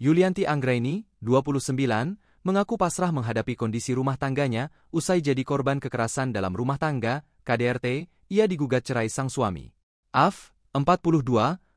Yulianti Anggraini, 29, mengaku pasrah menghadapi kondisi rumah tangganya usai jadi korban kekerasan dalam rumah tangga, KDRT, ia digugat cerai sang suami. AF, 42,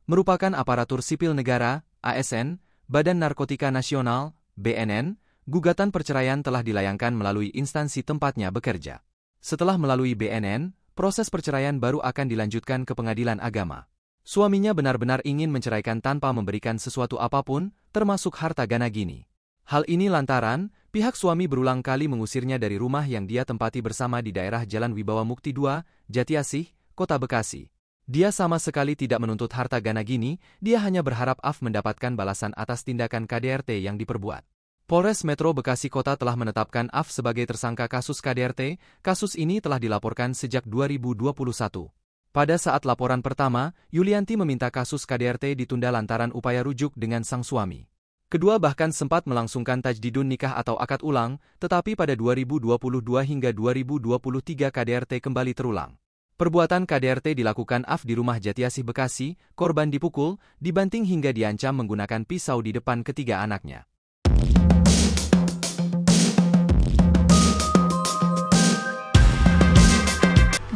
merupakan aparatur sipil negara, ASN, Badan Narkotika Nasional, BNN, gugatan perceraian telah dilayangkan melalui instansi tempatnya bekerja. Setelah melalui BNN, proses perceraian baru akan dilanjutkan ke pengadilan agama. Suaminya benar-benar ingin menceraikan tanpa memberikan sesuatu apapun, termasuk harta gana gini. Hal ini lantaran, pihak suami berulang kali mengusirnya dari rumah yang dia tempati bersama di daerah Jalan Wibawa Mukti 2, Jatiasih, Kota Bekasi. Dia sama sekali tidak menuntut harta gana gini, dia hanya berharap AF mendapatkan balasan atas tindakan KDRT yang diperbuat. Polres Metro Bekasi Kota telah menetapkan AF sebagai tersangka kasus KDRT, kasus ini telah dilaporkan sejak 2021. Pada saat laporan pertama, Yulianti meminta kasus KDRT ditunda lantaran upaya rujuk dengan sang suami. Kedua bahkan sempat melangsungkan tajdidun nikah atau akad ulang, tetapi pada 2022 hingga 2023 KDRT kembali terulang. Perbuatan KDRT dilakukan Af di rumah Jatiasih Bekasi, korban dipukul, dibanting hingga diancam menggunakan pisau di depan ketiga anaknya.